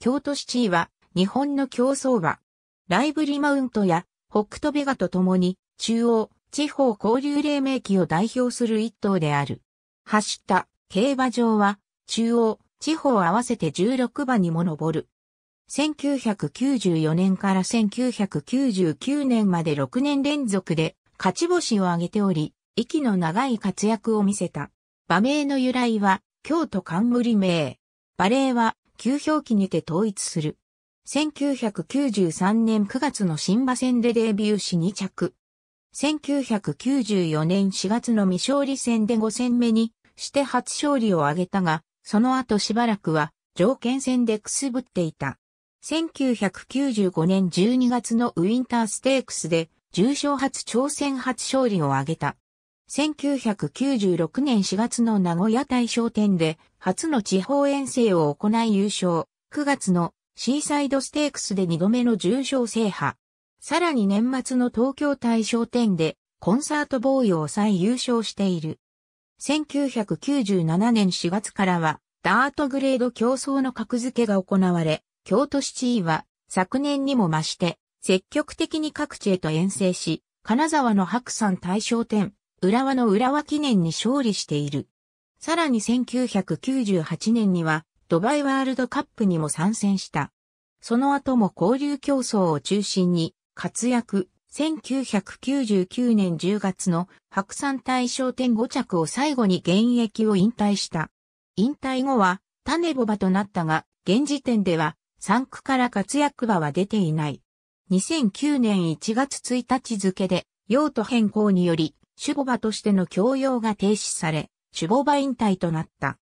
京都市地位は日本の競争馬。ライブリマウントやホックトベガと共に中央、地方交流黎明期を代表する一頭である。走った競馬場は中央、地方合わせて16馬にも上る。1994年から1999年まで6年連続で勝ち星を挙げており、息の長い活躍を見せた。馬名の由来は、京都冠名。馬名は、旧表記にて統一する。1993年9月の新馬戦でデビューし2着。1994年4月の未勝利戦で5戦目にして初勝利を挙げたが、その後しばらくは条件戦でくすぶっていた。1995年12月のウィンターステークスで重賞初挑戦初勝利を挙げた。1996年4月の名古屋大賞典で初の地方遠征を行い優勝。9月のシーサイドステークスで2度目の重賞制覇。さらに年末の東京大賞典でコンサートボーイを抑え優勝している。1997年4月からはダートグレード競争の格付けが行われ、京都市地位は昨年にも増して積極的に各地へと遠征し、金沢の白山大賞典、浦和の浦和記念に勝利している。さらに1998年にはドバイワールドカップにも参戦した。その後も交流競争を中心に活躍、1999年10月の白山大賞典5着を最後に現役を引退した。引退後は種ボバとなったが、現時点では産区から活躍場は出ていない。2009年1月1日付で用途変更により守護馬としての教養が停止され、守護馬引退となった。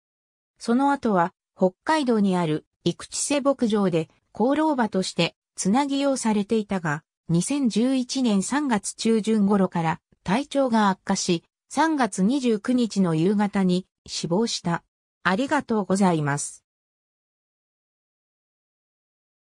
その後は、北海道にある育地瀬牧場で、功労馬としてつなぎをされていたが、2011年3月中旬頃から体調が悪化し、3月29日の夕方に死亡した。ありがとうございます。